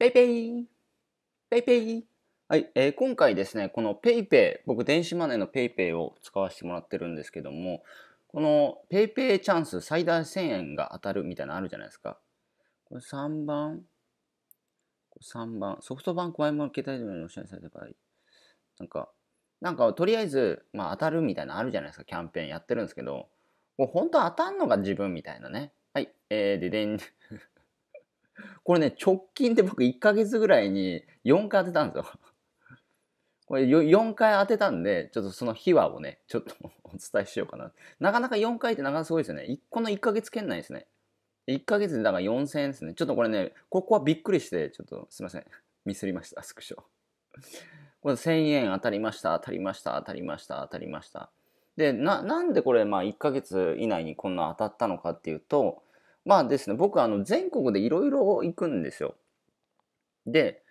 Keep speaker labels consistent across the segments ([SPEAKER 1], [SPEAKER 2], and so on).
[SPEAKER 1] ペイペイペイペイはい、えー、今回ですね、このペイペイ僕電子マネーのペイペイを使わせてもらってるんですけども、この PayPay チャンス最大1000円が当たるみたいなのあるじゃないですか。これ3番、3番、ソフトバンクワイモン携帯電話にお支払いされた場合、なんか、なんかとりあえず、まあ、当たるみたいなのあるじゃないですか、キャンペーンやってるんですけど、もう本当当たんのが自分みたいなね。はい、えー、ででん。これね、直近で僕1ヶ月ぐらいに4回当てたんですよ。これ4回当てたんで、ちょっとその秘話をね、ちょっと お伝えしようかな。なかなか4回ってなかなかすごいですよね。この1ヶ月圏内ですね。1ヶ月でだから4000円ですね。ちょっとこれね、ここはびっくりして、ちょっとすいません。ミスりました、スクショ。これ1000円当たりました、当たりました、当たりました、当たりました。で、な、なんでこれ、まあ1ヶ月以内にこんな当たったのかっていうと、まあですね、僕あの全国でいろいろ行くんですよ。で、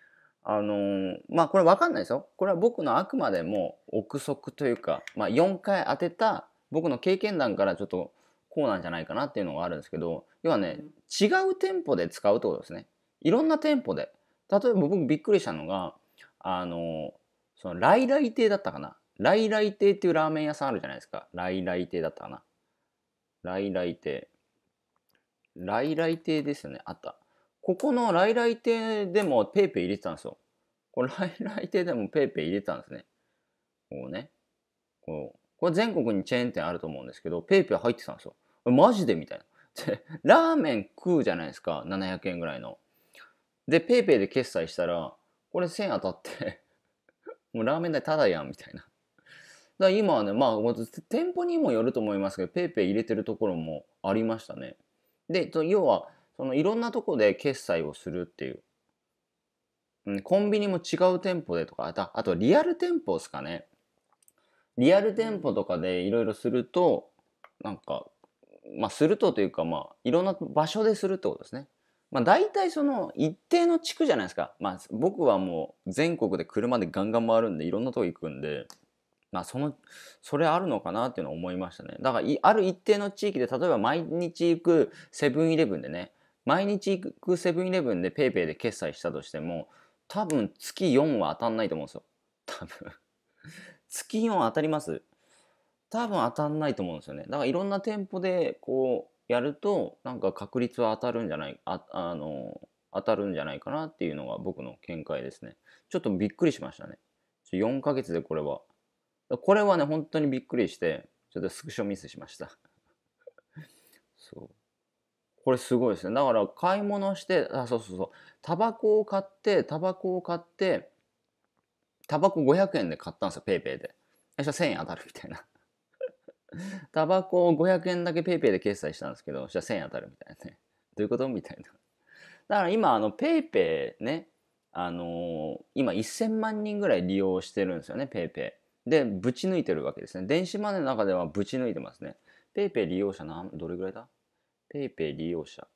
[SPEAKER 1] あのー、まあこれ分かんないですよ。これは僕のあくまでも憶測というか、まあ、4回当てた僕の経験談からちょっとこうなんじゃないかなっていうのがあるんですけど、要はね、違う店舗で使うってことですね。いろんな店舗で。例えば僕びっくりしたのが、あのー、その、ライライ亭だったかな。ライライ亭っていうラーメン屋さんあるじゃないですか。ライライ亭だったかな。ライライ亭。来来亭ですよね。あった。ここの来来亭でも PayPay 入れてたんですよ。これ来来亭でも PayPay 入れてたんですね。こうね。こう。これ全国にチェーン店あると思うんですけど、PayPay 入ってたんですよ。マジでみたいな。ラーメン食うじゃないですか。700円ぐらいの。で、PayPay で決済したら、これ1000当たって もうラーメン代タダやんみたいな。だ今はね、まあ、店舗にもよると思いますけど、PayPay 入れてるところもありましたね。で要はそのいろんなとこで決済をするっていう、うん、コンビニも違う店舗でとかあとあとリアル店舗ですかねリアル店舗とかでいろいろするとなんかまあするとというかまあいろんな場所でするってことですね。まあ、大体その一定の地区じゃないですか、まあ、僕はもう全国で車でガンガン回るんでいろんなとこ行くんでまあ、そのそれあるのかなっていうのは思いましたねだからある一定の地域で例えば毎日行くセブンイレブンでね毎日行くセブンイレブンで PayPay で決済したとしても多分月4は当たんないと思うんですよ多分 月4当たります多分当たんないと思うんですよねだからいろんな店舗でこうやるとなんか確率は当たるんじゃないああの当たるんじゃないかなっていうのが僕の見解ですねちょっとびっくりしましたね4ヶ月でこれはこれはね、本当にびっくりして、ちょっとスクショミスしました。そう。これすごいですね。だから買い物して、あ、そうそうそう。タバコを買って、タバコを買って、タバコ500円で買ったんですよ、paypay で。最初1000円当たるみたいな。タバコを500円だけ paypay で決済したんですけど、そしたら1000円当たるみたいなね。どういうことみたいな。だから今、あの、paypay ね、あのー、今1000万人ぐらい利用してるんですよね、paypay。で、ぶち抜いてるわけですね。電子マネーの中ではぶち抜いてますね。ペイペイ利用者どれぐらいだペイペイ利用者。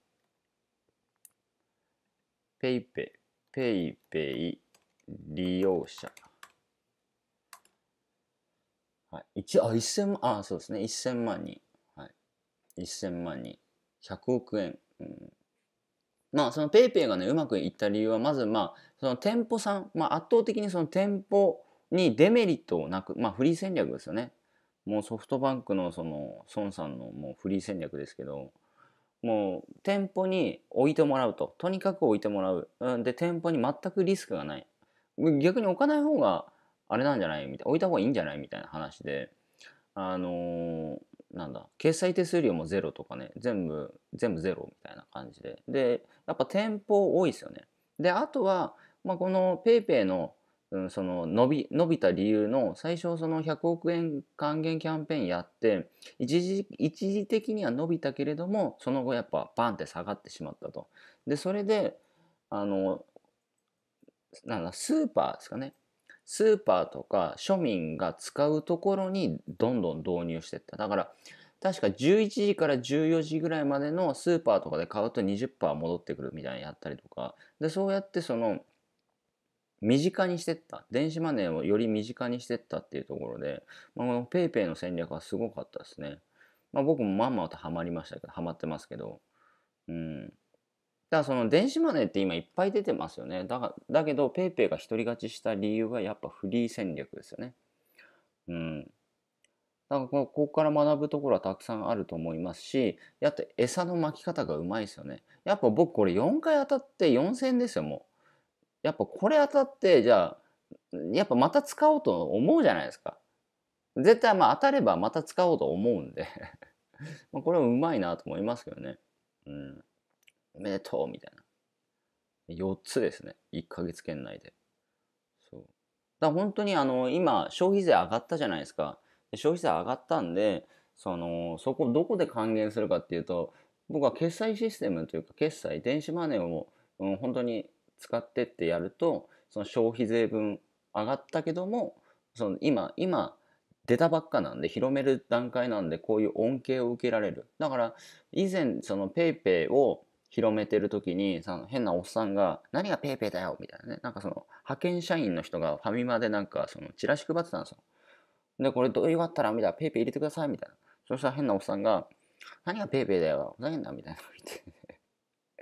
[SPEAKER 1] ペイペイ、ペイペイ利用者。はい。1、あ、1000万、あ、そうですね。1000万人。はい。1000万人。100億円。うん、まあ、そのペイペイがね、うまくいった理由は、まず、まあ、その店舗さん、まあ、圧倒的にその店舗にデメリットをなく、まあ、フリー戦略ですよね。もうソフトバンクのその孫さんのもうフリー戦略ですけど、もう店舗に置いてもらうと。とにかく置いてもらう。うん、で、店舗に全くリスクがない。逆に置かない方があれなんじゃないみたいな。置いた方がいいんじゃないみたいな話で。あのー、なんだ。決済手数料もゼロとかね。全部、全部ゼロみたいな感じで。で、やっぱ店舗多いですよね。で、あとは、まあ、この PayPay のうん、その伸び伸びた理由の最初その100億円還元キャンペーンやって一時一時的には伸びたけれどもその後やっぱバンって下がってしまったと。でそれであのなんだスーパーですかねスーパーとか庶民が使うところにどんどん導入していっただから確か11時から14時ぐらいまでのスーパーとかで買うと20%戻ってくるみたいなやったりとかでそうやってその身近にしてった電子マネーをより身近にしてったっていうところで、まあ、この PayPay の戦略はすごかったですね、まあ、僕もまんまとハマりましたけどハマってますけどうんだからその電子マネーって今いっぱい出てますよねだだけど PayPay が独り勝ちした理由はやっぱフリー戦略ですよねうんだからここから学ぶところはたくさんあると思いますしやっと餌の巻き方がうまいですよねやっぱ僕これ4回当たって4000円ですよもうやっぱこれ当たってじゃあやっぱまた使おうと思うじゃないですか。絶対まあ当たればまた使おうと思うんで まこれはうまいなと思いますけどね。うん。おめでとうみたいな。4つですね。1ヶ月圏内で。そう。だから本当にあの、今、消費税上がったじゃないですか。消費税上がったんで、その、そこどこで還元するかっていうと、僕は決済システムというか、決済、電子マネーを、うん、本当に使ってってやるとその消費税分上がったけどもその今今出たばっかなんで広める段階なんでこういう恩恵を受けられるだから以前その PayPay を広めてる時にその変なおっさんが「何が PayPay だよ」みたいなねなんかその派遣社員の人がファミマでなんかそのチラシ配ってたんですよでこれどういうあったらみたいな「PayPay 入れてください」みたいなそしたら変なおっさんが「何が PayPay だよふざけんな」みたいな言って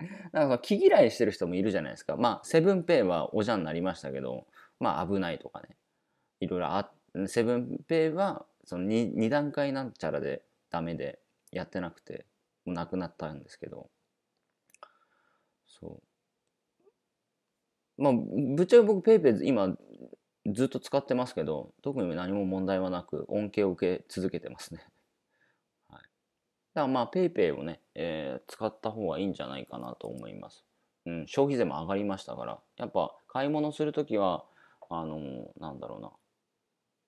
[SPEAKER 1] なんか気嫌いしてる人もいるじゃないですか。まあ、セブンペイはおじゃんになりましたけど、まあ危ないとかね。いろいろあ、セブンペイはその 2, 2段階なんちゃらでダメでやってなくて、もうなくなったんですけど。そう。まあ、ぶっちゃけ僕ペイペイ今ずっと使ってますけど、特に何も問題はなく恩恵を受け続けてますね。だからまあ PayPay をね、えー、使った方がいいんじゃないかなと思います。うん、消費税も上がりましたから、やっぱ買い物するときは、あのー、なんだろうな、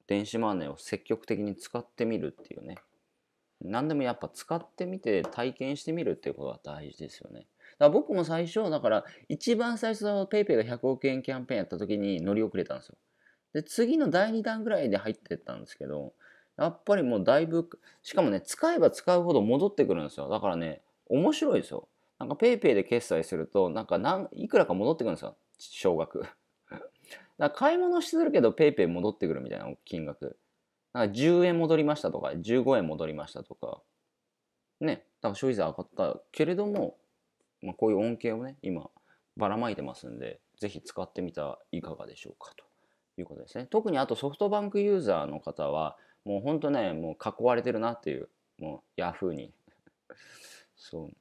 [SPEAKER 1] 電子マネーを積極的に使ってみるっていうね。何でもやっぱ使ってみて体験してみるっていうことが大事ですよね。だから僕も最初、だから一番最初の PayPay が100億円キャンペーンやった時に乗り遅れたんですよ。で、次の第2弾ぐらいで入ってったんですけど、やっぱりもうだいぶ、しかもね、使えば使うほど戻ってくるんですよ。だからね、面白いですよ。なんか PayPay で決済すると、なんか何、いくらか戻ってくるんですよ。少額。だ買い物しするけど PayPay 戻ってくるみたいな金額。なんか10円戻りましたとか、15円戻りましたとか。ね、だから消費税上がったけれども、まあ、こういう恩恵をね、今、ばらまいてますんで、ぜひ使ってみたいかがでしょうかということですね。特にあとソフトバンクユーザーの方は、もうほんとねもう囲われてるなっていうもうヤフーに そう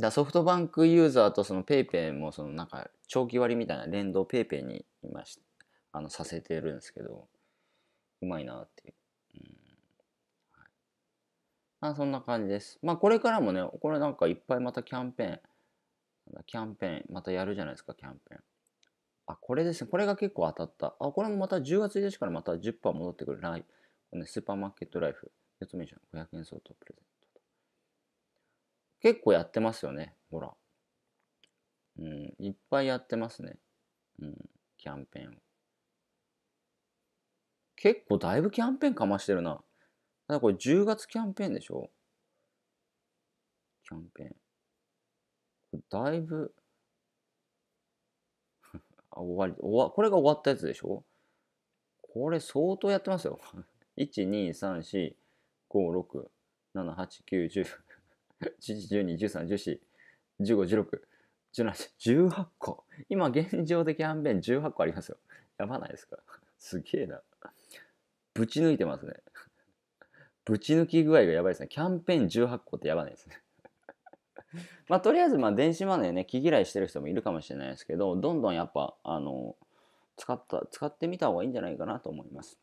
[SPEAKER 1] だソフトバンクユーザーとその PayPay もそのなんか長期割みたいな連動 PayPay に今しあのさせてるんですけどうまいなっていう、うんはい、まあ、そんな感じですまあこれからもねこれなんかいっぱいまたキャンペーンキャンペーンまたやるじゃないですかキャンペーンあこれですねこれが結構当たったあこれもまた10月1日からまた10%戻ってくる来スーパーマーケットライフ、四つ目じゃん、500円相当プレゼント結構やってますよね、ほら。うん、いっぱいやってますね。うん、キャンペーン結構だいぶキャンペーンかましてるな。ただこれ10月キャンペーンでしょキャンペーン。だいぶ あ、終わり、終わ、これが終わったやつでしょこれ相当やってますよ1,2,3,4,5,6,7,8,9,10,11,12,13,14,15,16,17,18個。今現状でキャンペーン18個ありますよ。やばないですかすげえな。ぶち抜いてますね。ぶち抜き具合がやばいですね。キャンペーン18個ってやばないですね。まあ、とりあえず、まあ、電子マネーね、気嫌いしてる人もいるかもしれないですけど、どんどんやっぱ、あの、使った、使ってみた方がいいんじゃないかなと思います。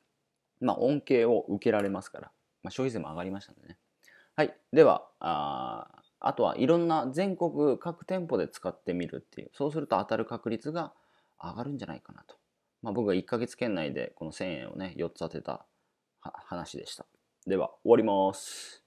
[SPEAKER 1] まあ、恩恵を受けられますから、まあ、消費税も上がりましたのでね。はい、ではああとはいろんな全国各店舗で使ってみるっていうそうすると当たる確率が上がるんじゃないかなと、まあ、僕が1ヶ月圏内でこの1000円をね4つ当てた話でしたでは終わります